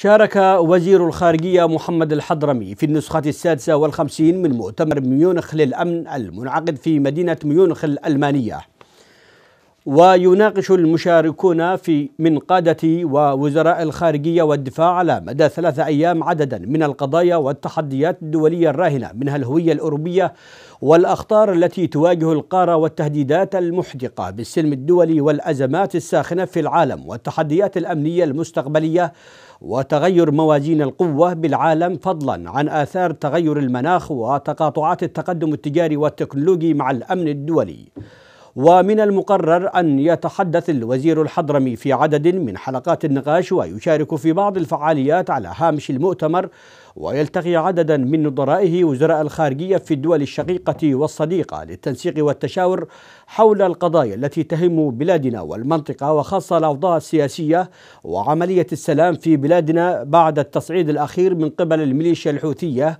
شارك وزير الخارجية محمد الحضرمي في النسخة السادسة والخمسين من مؤتمر ميونخ للأمن المنعقد في مدينة ميونخ الألمانية ويناقش المشاركون في من قادة ووزراء الخارجية والدفاع على مدى ثلاثة أيام عددا من القضايا والتحديات الدولية الراهنة منها الهوية الأوروبية والأخطار التي تواجه القارة والتهديدات المحدقة بالسلم الدولي والأزمات الساخنة في العالم والتحديات الأمنية المستقبلية وتغير موازين القوة بالعالم فضلا عن آثار تغير المناخ وتقاطعات التقدم التجاري والتكنولوجي مع الأمن الدولي ومن المقرر أن يتحدث الوزير الحضرمي في عدد من حلقات النقاش ويشارك في بعض الفعاليات على هامش المؤتمر ويلتقي عددا من نظرائه وزراء الخارجية في الدول الشقيقة والصديقة للتنسيق والتشاور حول القضايا التي تهم بلادنا والمنطقة وخاصة الأوضاع السياسية وعملية السلام في بلادنا بعد التصعيد الأخير من قبل الميليشيا الحوثية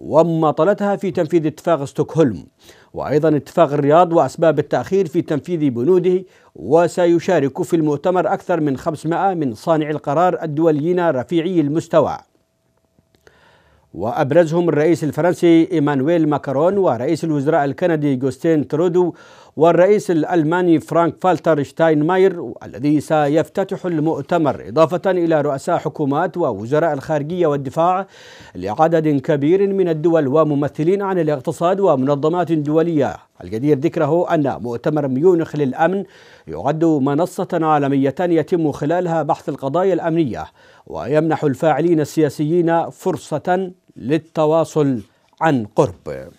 ومماطلتها في تنفيذ اتفاق ستوكهولم وأيضا اتفاق الرياض وأسباب التأخير في تنفيذ بنوده وسيشارك في المؤتمر أكثر من 500 من صانعي القرار الدوليين رفيعي المستوى وأبرزهم الرئيس الفرنسي إيمانويل ماكرون ورئيس الوزراء الكندي جوستين ترودو والرئيس الألماني فرانك فالتر شتاينماير الذي سيفتتح المؤتمر إضافة إلى رؤساء حكومات ووزراء الخارجية والدفاع لعدد كبير من الدول وممثلين عن الاقتصاد ومنظمات دولية الجدير ذكره أن مؤتمر ميونخ للأمن يعد منصة عالمية يتم خلالها بحث القضايا الأمنية ويمنح الفاعلين السياسيين فرصة للتواصل عن قرب